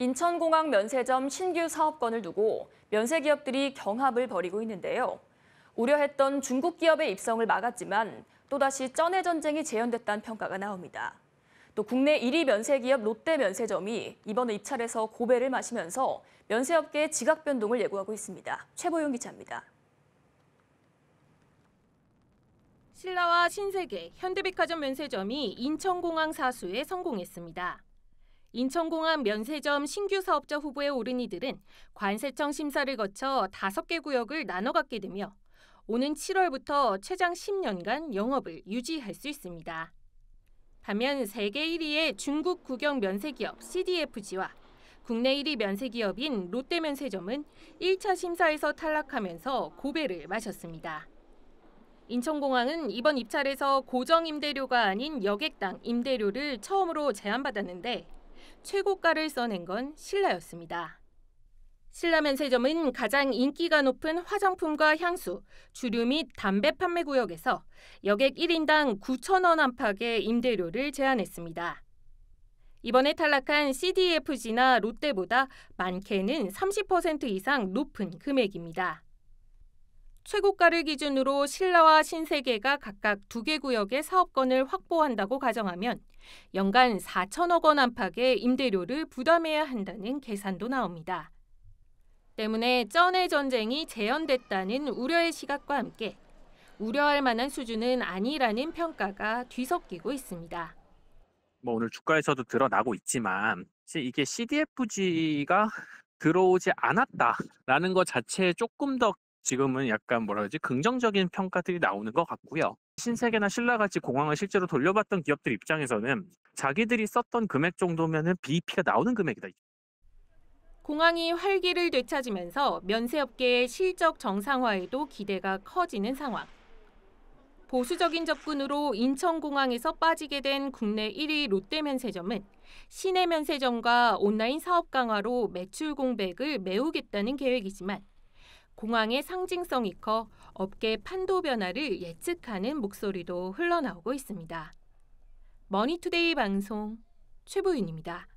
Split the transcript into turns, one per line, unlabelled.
인천공항 면세점 신규 사업권을 두고 면세기업들이 경합을 벌이고 있는데요. 우려했던 중국 기업의 입성을 막았지만 또다시 쩐의 전쟁이 재현됐다는 평가가 나옵니다. 또 국내 1위 면세기업 롯데 면세점이 이번 입찰에서 고배를 마시면서 면세업계의 지각 변동을 예고하고 있습니다. 최보영 기자입니다.
신라와 신세계, 현대백화점 면세점이 인천공항 사수에 성공했습니다. 인천공항 면세점 신규 사업자 후보에 오른 이들은 관세청 심사를 거쳐 다섯 개 구역을 나눠 갖게 되며 오는 7월부터 최장 10년간 영업을 유지할 수 있습니다. 반면 세계 1위의 중국 국영 면세기업 CDFG와 국내 1위 면세기업인 롯데면세점은 1차 심사에서 탈락하면서 고배를 마셨습니다. 인천공항은 이번 입찰에서 고정 임대료가 아닌 여객당 임대료를 처음으로 제한받았는데 최고가를 써낸 건 신라였습니다. 신라 면세점은 가장 인기가 높은 화장품과 향수, 주류 및 담배 판매 구역에서 여객 1인당 9,000원 안팎의 임대료를 제한했습니다. 이번에 탈락한 CDFG나 롯데보다 많게는 30% 이상 높은 금액입니다. 최고가를 기준으로 신라와 신세계가 각각 두 개 구역의 사업권을 확보한다고 가정하면 연간 4천억 원 안팎의 임대료를 부담해야 한다는 계산도 나옵니다. 때문에 쩐의 전쟁이 재현됐다는 우려의 시각과 함께 우려할 만한 수준은 아니라는 평가가 뒤섞이고 있습니다.
뭐 오늘 주가에서도 드러나고 있지만 이게 CDFG가 들어오지 않았다라는 것 자체에 조금 더 지금은 약간 뭐라 그러지? 긍정적인 평가들이 나오는 것 같고요. 신세계나 신라같이 공항을 실제로 돌려봤던 기업들 입장에서는 자기들이 썼던 금액 정도면은 BEP가 나오는 금액이다.
공항이 활기를 되찾으면서 면세업계의 실적 정상화에도 기대가 커지는 상황. 보수적인 접근으로 인천공항에서 빠지게 된 국내 1위 롯데면세점은 시내 면세점과 온라인 사업 강화로 매출 공백을 메우겠다는 계획이지만 공항의 상징성이 커 업계 판도 변화를 예측하는 목소리도 흘러나오고 있습니다. 머니투데이 방송 최부윤입니다.